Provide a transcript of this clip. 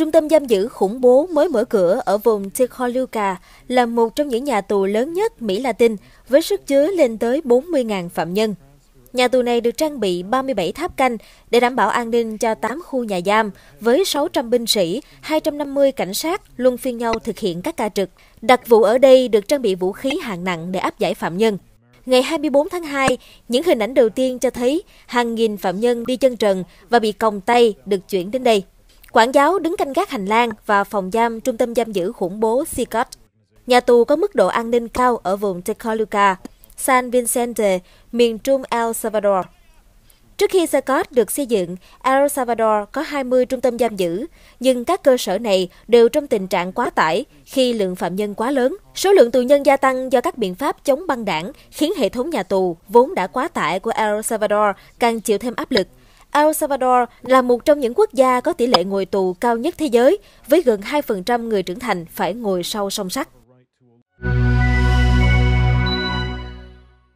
Trung tâm giam giữ khủng bố mới mở cửa ở vùng Tikholuka là một trong những nhà tù lớn nhất Mỹ Latin với sức chứa lên tới 40.000 phạm nhân. Nhà tù này được trang bị 37 tháp canh để đảm bảo an ninh cho 8 khu nhà giam với 600 binh sĩ, 250 cảnh sát luân phiên nhau thực hiện các ca trực. Đặc vụ ở đây được trang bị vũ khí hạng nặng để áp giải phạm nhân. Ngày 24 tháng 2, những hình ảnh đầu tiên cho thấy hàng nghìn phạm nhân đi chân trần và bị còng tay được chuyển đến đây. Quản giáo đứng canh gác hành lang và phòng giam trung tâm giam giữ khủng bố Sikat. Nhà tù có mức độ an ninh cao ở vùng Tecoluca, San Vicente, miền trung El Salvador. Trước khi Sikat được xây dựng, El Salvador có 20 trung tâm giam giữ, nhưng các cơ sở này đều trong tình trạng quá tải khi lượng phạm nhân quá lớn. Số lượng tù nhân gia tăng do các biện pháp chống băng đảng khiến hệ thống nhà tù vốn đã quá tải của El Salvador càng chịu thêm áp lực – El Salvador là một trong những quốc gia có tỷ lệ ngồi tù cao nhất thế giới, với gần 2% người trưởng thành phải ngồi sau song sắt.